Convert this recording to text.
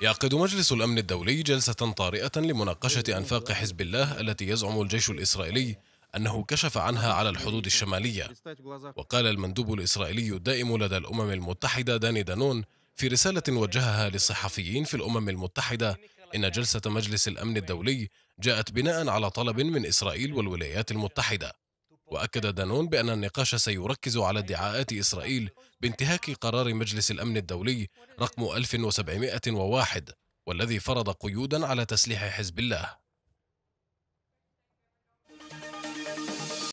يعقد مجلس الأمن الدولي جلسة طارئة لمناقشة أنفاق حزب الله التي يزعم الجيش الإسرائيلي أنه كشف عنها على الحدود الشمالية وقال المندوب الإسرائيلي الدائم لدى الأمم المتحدة داني دانون في رسالة وجهها للصحفيين في الأمم المتحدة إن جلسة مجلس الأمن الدولي جاءت بناء على طلب من إسرائيل والولايات المتحدة وأكد دانون بأن النقاش سيركز على ادعاءات إسرائيل بانتهاك قرار مجلس الأمن الدولي رقم 1701 والذي فرض قيودا على تسليح حزب الله